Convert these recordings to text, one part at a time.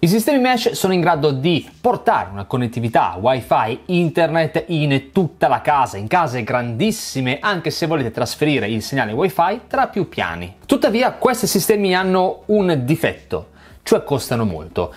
I sistemi mesh sono in grado di portare una connettività wifi, internet in tutta la casa, in case grandissime, anche se volete trasferire il segnale wifi tra più piani. Tuttavia questi sistemi hanno un difetto, cioè costano molto.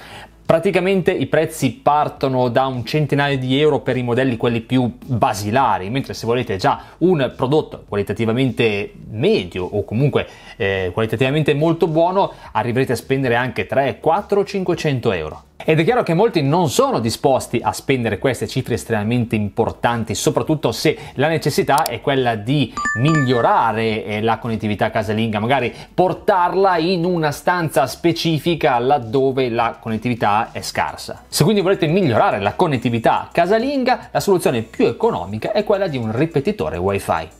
Praticamente i prezzi partono da un centinaio di euro per i modelli quelli più basilari, mentre se volete già un prodotto qualitativamente medio o comunque eh, qualitativamente molto buono, arriverete a spendere anche 3, 4, 500 euro. Ed è chiaro che molti non sono disposti a spendere queste cifre estremamente importanti, soprattutto se la necessità è quella di migliorare eh, la connettività casalinga, magari portarla in una stanza specifica laddove la connettività è scarsa. Se quindi volete migliorare la connettività casalinga, la soluzione più economica è quella di un ripetitore wifi.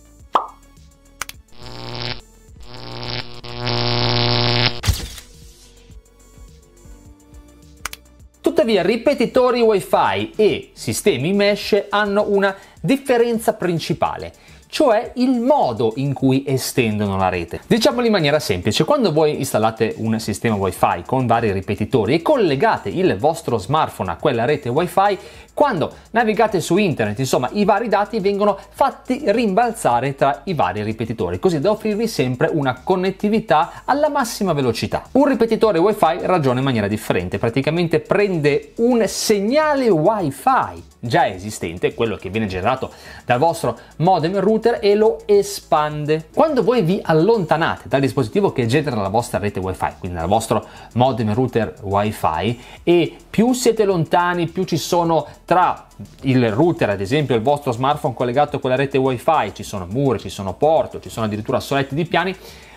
Tuttavia ripetitori WiFi e sistemi mesh hanno una differenza principale, cioè il modo in cui estendono la rete. Diciamolo in maniera semplice, quando voi installate un sistema WiFi con vari ripetitori e collegate il vostro smartphone a quella rete WiFi, quando navigate su internet, insomma, i vari dati vengono fatti rimbalzare tra i vari ripetitori, così da offrirvi sempre una connettività alla massima velocità. Un ripetitore wifi ragiona in maniera differente, praticamente prende un segnale wifi già esistente, quello che viene generato dal vostro modem router e lo espande. Quando voi vi allontanate dal dispositivo che genera la vostra rete wifi, quindi dal vostro modem router wifi, e più siete lontani, più ci sono tra il router, ad esempio il vostro smartphone collegato con la rete wifi, ci sono muri, ci sono porte, ci sono addirittura soletti di piani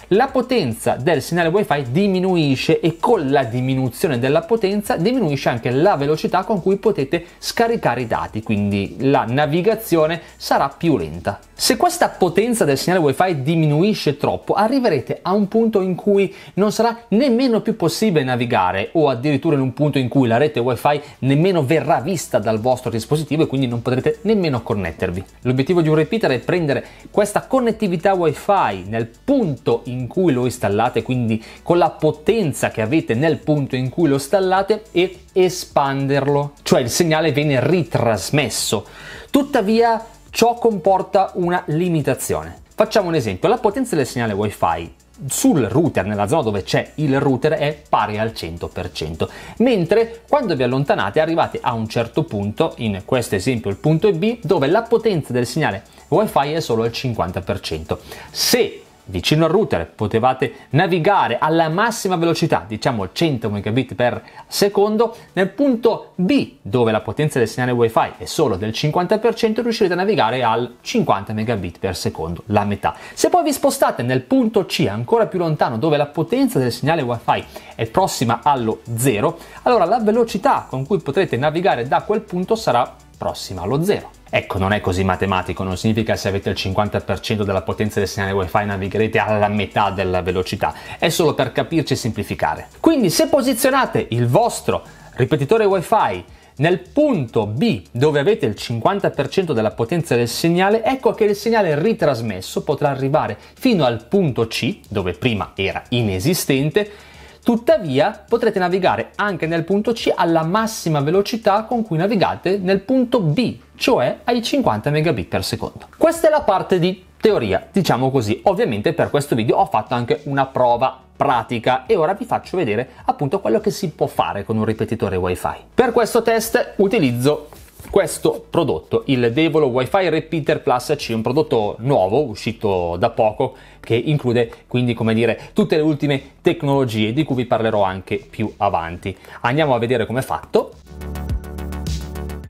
la potenza del segnale wifi diminuisce e con la diminuzione della potenza diminuisce anche la velocità con cui potete scaricare i dati, quindi la navigazione sarà più lenta. Se questa potenza del segnale wifi diminuisce troppo, arriverete a un punto in cui non sarà nemmeno più possibile navigare o addirittura in un punto in cui la rete wifi nemmeno verrà vista dal vostro dispositivo e quindi non potrete nemmeno connettervi. L'obiettivo di un repeater è prendere questa connettività wifi nel punto in in cui lo installate, quindi con la potenza che avete nel punto in cui lo installate e espanderlo, cioè il segnale viene ritrasmesso. Tuttavia ciò comporta una limitazione. Facciamo un esempio, la potenza del segnale wifi sul router, nella zona dove c'è il router, è pari al 100%, mentre quando vi allontanate arrivate a un certo punto, in questo esempio il punto B, dove la potenza del segnale wifi è solo al 50%. Se vicino al router potevate navigare alla massima velocità, diciamo 100 megabit per secondo, nel punto B dove la potenza del segnale wifi è solo del 50% riuscirete a navigare al 50 megabit per secondo, la metà. Se poi vi spostate nel punto C ancora più lontano dove la potenza del segnale wifi è prossima allo 0, allora la velocità con cui potrete navigare da quel punto sarà prossima allo 0. Ecco, non è così matematico, non significa se avete il 50% della potenza del segnale wifi navigherete alla metà della velocità, è solo per capirci e semplificare. Quindi se posizionate il vostro ripetitore wifi nel punto B dove avete il 50% della potenza del segnale, ecco che il segnale ritrasmesso potrà arrivare fino al punto C dove prima era inesistente Tuttavia potrete navigare anche nel punto C alla massima velocità con cui navigate nel punto B, cioè ai 50 Mbps. Questa è la parte di teoria, diciamo così. Ovviamente per questo video ho fatto anche una prova pratica e ora vi faccio vedere appunto quello che si può fare con un ripetitore wifi. Per questo test utilizzo questo prodotto, il Devolo Wi-Fi Repeater Plus C, un prodotto nuovo uscito da poco che include quindi come dire tutte le ultime tecnologie di cui vi parlerò anche più avanti. Andiamo a vedere come è fatto.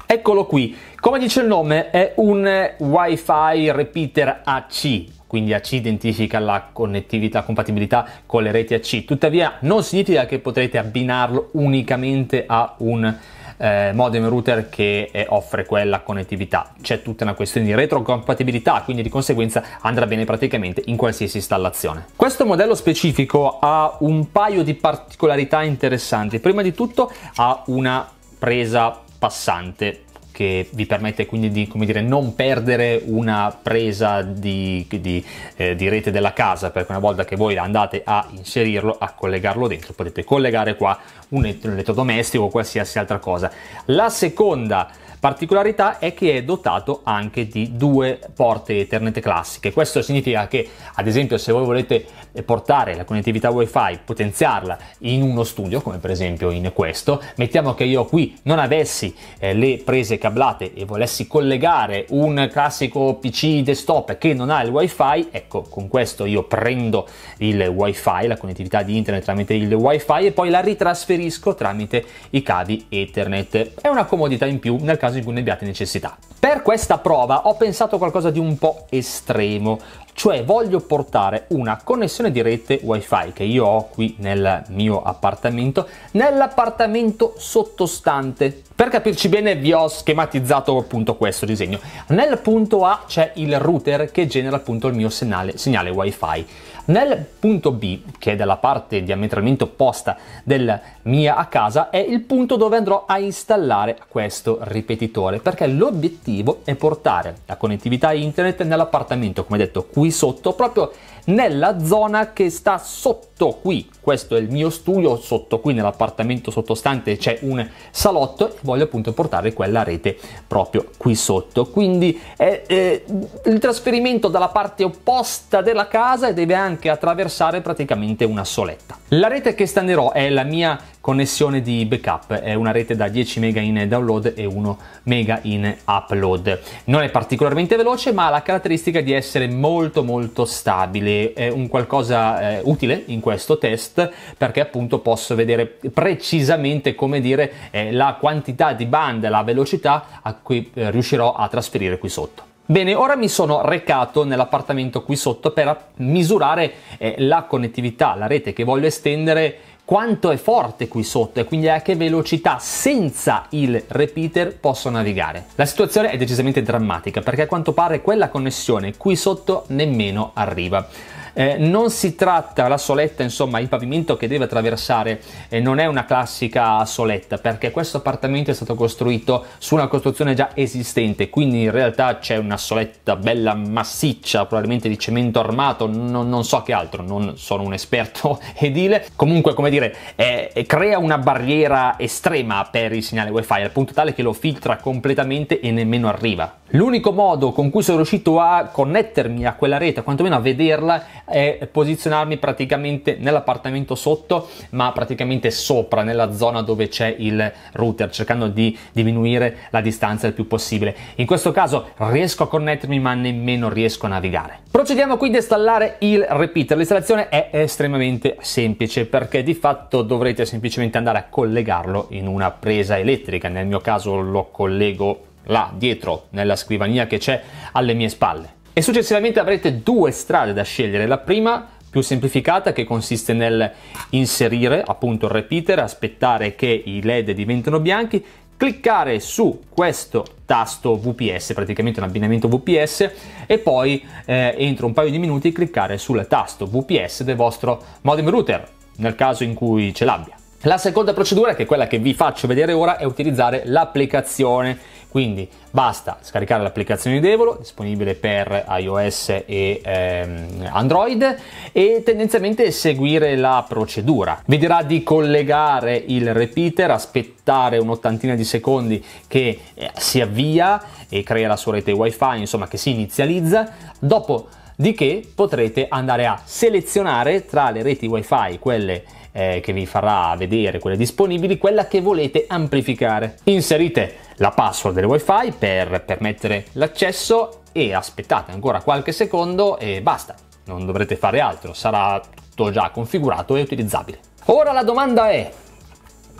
Eccolo qui, come dice il nome è un Wi-Fi Repeater AC, quindi AC identifica la connettività, compatibilità con le reti AC, tuttavia non significa che potrete abbinarlo unicamente a un eh, modem router che eh, offre quella connettività. C'è tutta una questione di retrocompatibilità, quindi di conseguenza andrà bene praticamente in qualsiasi installazione. Questo modello specifico ha un paio di particolarità interessanti. Prima di tutto ha una presa passante che vi permette quindi di dire, non perdere una presa di, di, eh, di, rete della casa, perché una volta che voi andate a inserirlo, a collegarlo dentro, potete collegare qua un elettrodomestico o qualsiasi altra cosa. La seconda Particolarità è che è dotato anche di due porte Ethernet classiche. Questo significa che, ad esempio, se voi volete eh, portare la connettività WiFi, potenziarla in uno studio, come per esempio in questo, mettiamo che io qui non avessi eh, le prese cablate e volessi collegare un classico PC desktop che non ha il WiFi, ecco, con questo io prendo il WiFi, la connettività di internet tramite il WiFi e poi la ritrasferisco tramite i cavi Ethernet. È una comodità in più nel caso caso in cui ne abbiate necessità. Per questa prova ho pensato a qualcosa di un po' estremo, cioè voglio portare una connessione di rete wifi che io ho qui nel mio appartamento nell'appartamento sottostante. Per capirci bene vi ho schematizzato appunto questo disegno. Nel punto A c'è il router che genera appunto il mio segnale, segnale wifi. Nel punto B, che è dalla parte diametralmente opposta della mia a casa, è il punto dove andrò a installare questo ripetitore, perché l'obiettivo è portare la connettività internet nell'appartamento, come detto qui sotto, proprio nella zona che sta sotto qui. Questo è il mio studio, sotto qui nell'appartamento sottostante c'è un salotto e voglio appunto portare quella rete proprio qui sotto. Quindi è, eh, il trasferimento dalla parte opposta della casa deve anche neanche attraversare praticamente una soletta. La rete che stanerò è la mia connessione di backup, è una rete da 10 mega in download e 1 mega in upload. Non è particolarmente veloce ma ha la caratteristica di essere molto molto stabile, è un qualcosa eh, utile in questo test perché appunto posso vedere precisamente come dire eh, la quantità di banda, la velocità a cui eh, riuscirò a trasferire qui sotto. Bene, ora mi sono recato nell'appartamento qui sotto per misurare eh, la connettività, la rete che voglio estendere, quanto è forte qui sotto e quindi a che velocità senza il repeater posso navigare. La situazione è decisamente drammatica perché a quanto pare quella connessione qui sotto nemmeno arriva. Eh, non si tratta la soletta, insomma, il pavimento che deve attraversare eh, non è una classica soletta, perché questo appartamento è stato costruito su una costruzione già esistente, quindi in realtà c'è una soletta bella massiccia, probabilmente di cemento armato, non, non so che altro, non sono un esperto edile. Comunque, come dire, eh, crea una barriera estrema per il segnale wifi, al punto tale che lo filtra completamente e nemmeno arriva. L'unico modo con cui sono riuscito a connettermi a quella rete, quantomeno a vederla, e posizionarmi praticamente nell'appartamento sotto, ma praticamente sopra, nella zona dove c'è il router, cercando di diminuire la distanza il più possibile. In questo caso riesco a connettermi, ma nemmeno riesco a navigare. Procediamo quindi a installare il repeater. L'installazione è estremamente semplice perché di fatto dovrete semplicemente andare a collegarlo in una presa elettrica. Nel mio caso lo collego là dietro nella scrivania che c'è alle mie spalle. E successivamente avrete due strade da scegliere. La prima più semplificata che consiste nel inserire appunto il repeater, aspettare che i led diventino bianchi, cliccare su questo tasto VPS, praticamente un abbinamento VPS, e poi eh, entro un paio di minuti cliccare sul tasto VPS del vostro modem router, nel caso in cui ce l'abbia. La seconda procedura, che è quella che vi faccio vedere ora, è utilizzare l'applicazione quindi basta scaricare l'applicazione di Devolo, disponibile per iOS e ehm, Android, e tendenzialmente seguire la procedura. Vi dirà di collegare il repeater, aspettare un'ottantina di secondi che eh, si avvia e crea la sua rete WiFi, insomma che si inizializza. Dopo di che potrete andare a selezionare tra le reti wifi quelle eh, che vi farà vedere quelle disponibili quella che volete amplificare inserite la password del wifi per permettere l'accesso e aspettate ancora qualche secondo e basta non dovrete fare altro sarà tutto già configurato e utilizzabile ora la domanda è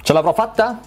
ce l'avrò fatta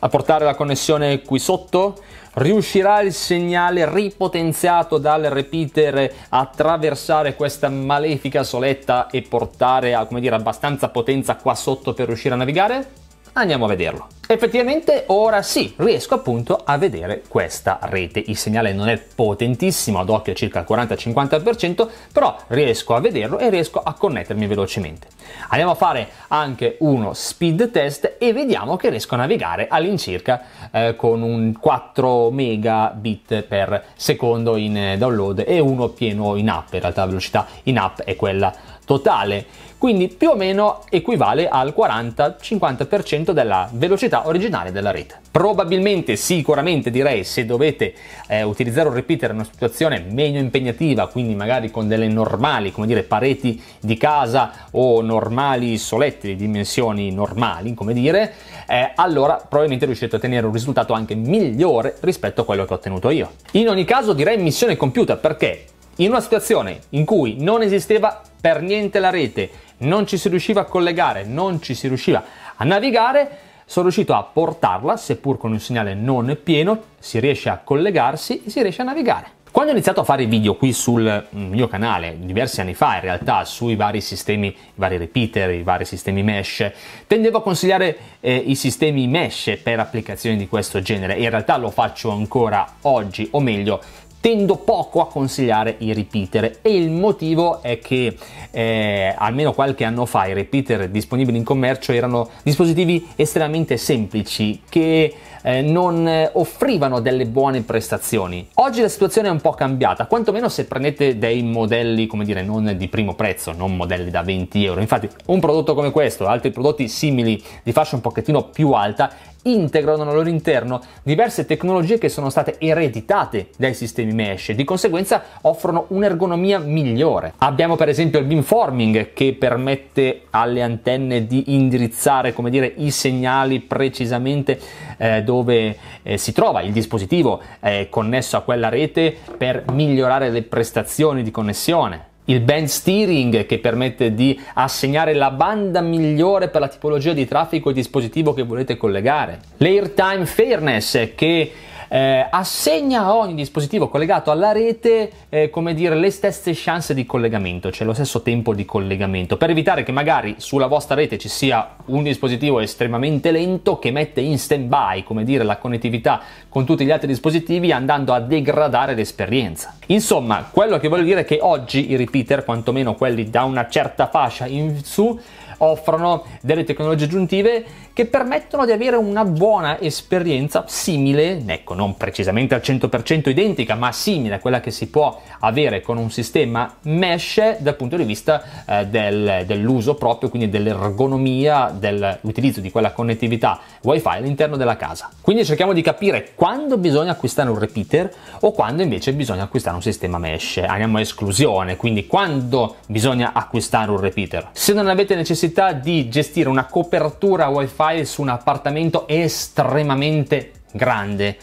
a portare la connessione qui sotto Riuscirà il segnale ripotenziato dal repeater a attraversare questa malefica soletta e portare a, come dire, abbastanza potenza qua sotto per riuscire a navigare? Andiamo a vederlo. Effettivamente ora sì, riesco appunto a vedere questa rete. Il segnale non è potentissimo, ad occhio circa il 40-50%, però riesco a vederlo e riesco a connettermi velocemente. Andiamo a fare anche uno speed test e vediamo che riesco a navigare all'incirca eh, con un 4 megabit per secondo in eh, download e uno pieno in app. In realtà la velocità in app è quella totale, quindi più o meno equivale al 40-50% della velocità proprietà originale della rete. Probabilmente, sicuramente direi, se dovete eh, utilizzare un repeater in una situazione meno impegnativa, quindi magari con delle normali, come dire, pareti di casa o normali soletti di dimensioni normali, come dire, eh, allora probabilmente riuscite a ottenere un risultato anche migliore rispetto a quello che ho ottenuto io. In ogni caso direi missione compiuta perché in una situazione in cui non esisteva per niente la rete, non ci si riusciva a collegare, non ci si riusciva a navigare, sono riuscito a portarla, seppur con un segnale non pieno, si riesce a collegarsi e si riesce a navigare. Quando ho iniziato a fare video qui sul mm, mio canale, diversi anni fa in realtà, sui vari sistemi, i vari repeater, i vari sistemi mesh, tendevo a consigliare eh, i sistemi mesh per applicazioni di questo genere e in realtà lo faccio ancora oggi, o meglio, tendo poco a consigliare i repeater e il motivo è che eh, almeno qualche anno fa i repeater disponibili in commercio erano dispositivi estremamente semplici che eh, non eh, offrivano delle buone prestazioni. Oggi la situazione è un po' cambiata, quantomeno se prendete dei modelli, come dire, non di primo prezzo, non modelli da 20 euro. Infatti un prodotto come questo, altri prodotti simili di fascia un pochettino più alta, integrano al loro interno diverse tecnologie che sono state ereditate dai sistemi mesh e di conseguenza offrono un'ergonomia migliore. Abbiamo per esempio il beamforming che permette alle antenne di indirizzare, come dire, i segnali precisamente eh, dove dove eh, si trova il dispositivo eh, connesso a quella rete per migliorare le prestazioni di connessione. Il band steering che permette di assegnare la banda migliore per la tipologia di traffico e dispositivo che volete collegare. L'airtime fairness che eh, assegna a ogni dispositivo collegato alla rete eh, come dire, le stesse chance di collegamento, cioè lo stesso tempo di collegamento, per evitare che magari sulla vostra rete ci sia un dispositivo estremamente lento che mette in stand-by come dire, la connettività con tutti gli altri dispositivi andando a degradare l'esperienza. Insomma, quello che voglio dire è che oggi i repeater, quantomeno quelli da una certa fascia in su, offrono delle tecnologie aggiuntive che permettono di avere una buona esperienza simile, ecco non precisamente al 100% identica, ma simile a quella che si può avere con un sistema mesh dal punto di vista eh, del, dell'uso proprio, quindi dell'ergonomia, dell'utilizzo di quella connettività wifi all'interno della casa. Quindi cerchiamo di capire quando bisogna acquistare un repeater o quando invece bisogna acquistare un sistema mesh. Andiamo a esclusione, quindi quando bisogna acquistare un repeater. Se non avete necessità necessità di gestire una copertura wifi su un appartamento estremamente grande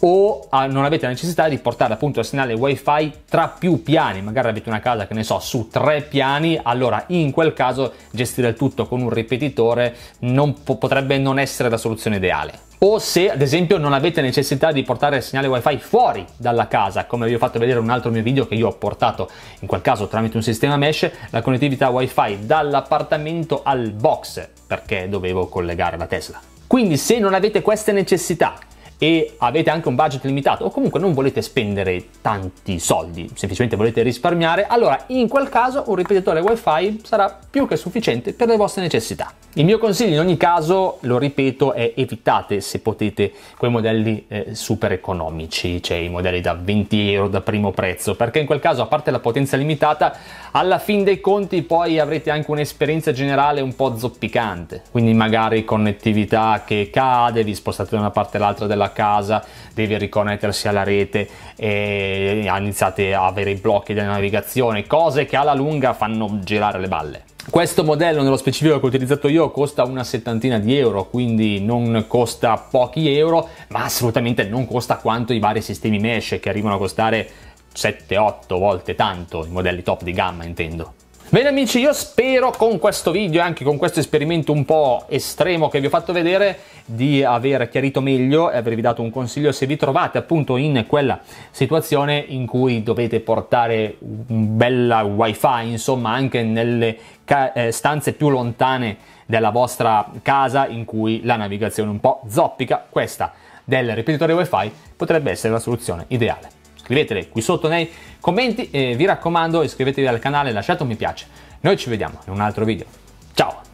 o ah, non avete la necessità di portare appunto il segnale wifi tra più piani, magari avete una casa che ne so su tre piani, allora in quel caso gestire il tutto con un ripetitore non po- potrebbe non essere la soluzione ideale. O se ad esempio non avete necessità di portare il segnale wifi fuori dalla casa, come vi ho fatto vedere in un altro mio video che io ho portato in quel caso tramite un sistema mesh, la connettività wifi dall'appartamento al box perché dovevo collegare la Tesla. Quindi se non avete queste necessità e avete anche un budget limitato o comunque non volete spendere tanti soldi, semplicemente volete risparmiare, allora in quel caso un ripetitore wifi sarà più che sufficiente per le vostre necessità. Il mio consiglio in ogni caso, lo ripeto, è evitate se potete quei modelli eh, super economici, cioè i modelli da 20 euro da primo prezzo, perché in quel caso a parte la potenza limitata, alla fin dei conti poi avrete anche un'esperienza generale un po' zoppicante, quindi magari connettività che cade, vi spostate da una parte all'altra della sulla casa, deve riconnettersi alla rete, e iniziate a avere i blocchi della navigazione, cose che alla lunga fanno girare le balle. Questo modello nello specifico che ho utilizzato io costa una settantina di euro, quindi non costa pochi euro, ma assolutamente non costa quanto i vari sistemi mesh che arrivano a costare 7-8 volte tanto, i modelli top di gamma intendo. Bene amici, io spero con questo video e anche con questo esperimento un po' estremo che vi ho fatto vedere di aver chiarito meglio e avervi dato un consiglio se vi trovate appunto in quella situazione in cui dovete portare un bel wifi, insomma anche nelle eh, stanze più lontane della vostra casa in cui la navigazione è un po' zoppica, questa del ripetitore wifi potrebbe essere la soluzione ideale scrivetele qui sotto nei commenti e vi raccomando iscrivetevi al canale, lasciate un mi piace. Noi ci vediamo in un altro video. Ciao!